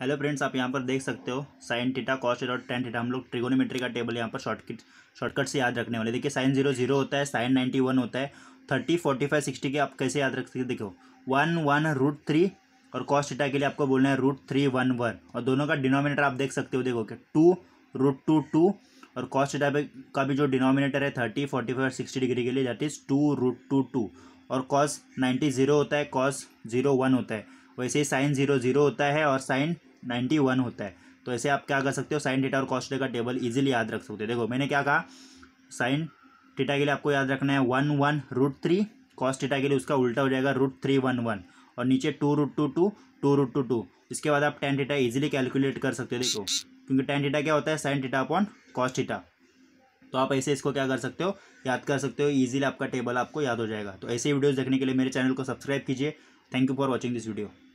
hello friends आप यहाँ पर देख सकते हो साइन टीटा कॉस और टेन टीटा हम लोग ट्रिगोनोमेट्री का टेबल यहाँ पर शॉर्टकट शॉर्टकट से याद रखने वाले देखिए साइन जीरो जीरो होता है साइन नाइन्टी वन होता है थर्टी फोर्टी फाइव सिक्सटी के आप कैसे याद रख सकते देखो वन वन रूट थ्री और कॉस टीटा के लिए आपको बोलना है रूट थ्री वन वन और दोनों का डिनोमिनेटर आप देख सकते हो देखो कि टू रूट टू टू और कॉस टीटा का भी जो डिनोमिनेटर है thirty forty five sixty degree के लिए that is two root two two और कॉस नाइन्टी जीरो होता है कॉस जीरो वन होता है वैसे ही साइन जीरो जीरो होता है और साइन नाइन्टी वन होता है तो ऐसे आप क्या कर सकते हो साइन डेटा और कॉस्ट का टेबल ईजिली याद रख सकते हो देखो मैंने क्या कहा साइन डेटा के लिए आपको याद रखना है one one root three cos theta के लिए उसका उल्टा हो जाएगा रूट थ्री वन वन और नीचे two root two two two root two two इसके बाद आप टेन डेटा इजिली कैलकुलेट कर सकते हो देखो क्योंकि टेन डेटा क्या होता है sine theta upon cos theta तो आप ऐसे इसको क्या कर सकते हो याद कर सकते हो ईजिली आपका टेबल आपको याद हो जाएगा तो ऐसे वीडियोज़ देखने के लिए मेरे चैनल को सब्सक्राइब कीजिए thank you for watching this video